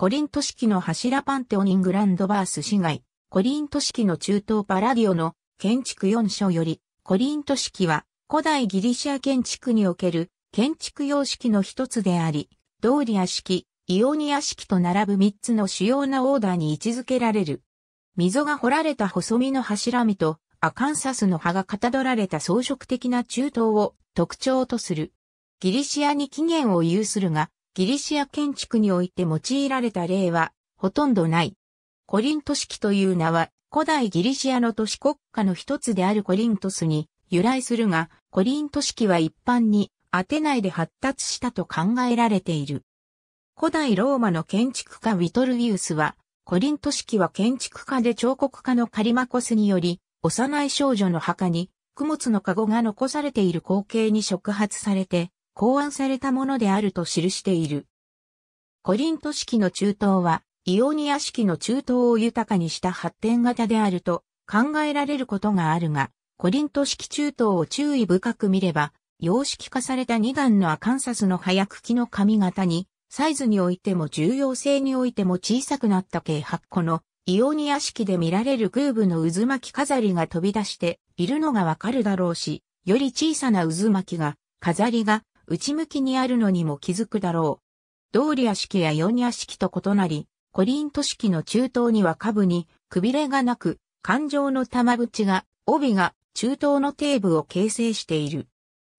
コリント式の柱パンテオニングランドバース市街、コリント式の中東パラディオの建築4所より、コリント式は古代ギリシア建築における建築様式の一つであり、ドーリア式、イオニア式と並ぶ3つの主要なオーダーに位置づけられる。溝が掘られた細身の柱身とアカンサスの葉がかたどられた装飾的な中東を特徴とする。ギリシアに起源を有するが、ギリシア建築において用いられた例はほとんどない。コリント式という名は古代ギリシアの都市国家の一つであるコリントスに由来するが、コリント式は一般にアテナイで発達したと考えられている。古代ローマの建築家ウィトルィウスは、コリント式は建築家で彫刻家のカリマコスにより、幼い少女の墓に、供物の籠が残されている光景に触発されて、考案されたものであると記している。コリント式の中東は、イオニア式の中東を豊かにした発展型であると考えられることがあるが、コリント式中東を注意深く見れば、様式化された2段のアカンサスの早茎の髪型に、サイズにおいても重要性においても小さくなった計8個のイオニア式で見られるグーブの渦巻き飾りが飛び出しているのがわかるだろうし、より小さな渦巻きが、飾りが内向きにあるのにも気づくだろう。ドーリア式やヨニア式と異なり、コリント式の中東には下部にくびれがなく、感情の玉縁が、帯が中東の底部を形成している。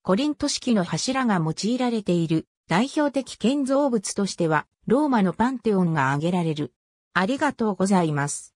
コリント式の柱が用いられている代表的建造物としては、ローマのパンテオンが挙げられる。ありがとうございます。